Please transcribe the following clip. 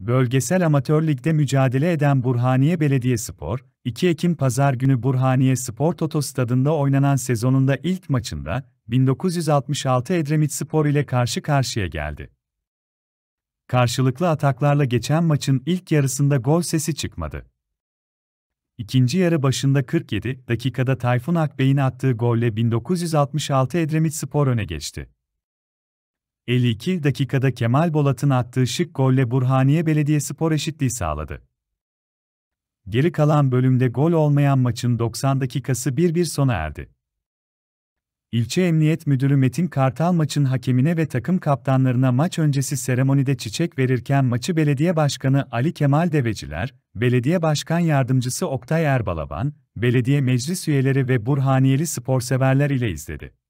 Bölgesel Amatör Lig'de mücadele eden Burhaniye Belediyespor, 2 Ekim Pazar günü Burhaniye Spor Toto Stadında oynanan sezonunda ilk maçında 1966 Edremit Spor ile karşı karşıya geldi. Karşılıklı ataklarla geçen maçın ilk yarısında gol sesi çıkmadı. İkinci yarı başında 47 dakikada Tayfun Akbey'in attığı golle 1966 Edremit Spor öne geçti. 52 dakikada Kemal Bolat'ın attığı şık golle Burhaniye Belediyespor eşitliği sağladı. Geri kalan bölümde gol olmayan maçın 90 dakikası 1-1 sona erdi. İlçe Emniyet Müdürü Metin Kartal maçın hakemine ve takım kaptanlarına maç öncesi seremonide çiçek verirken maçı Belediye Başkanı Ali Kemal Deveciler, Belediye Başkan Yardımcısı Oktay Erbalaban, belediye meclis üyeleri ve Burhaniyeli sporseverler ile izledi.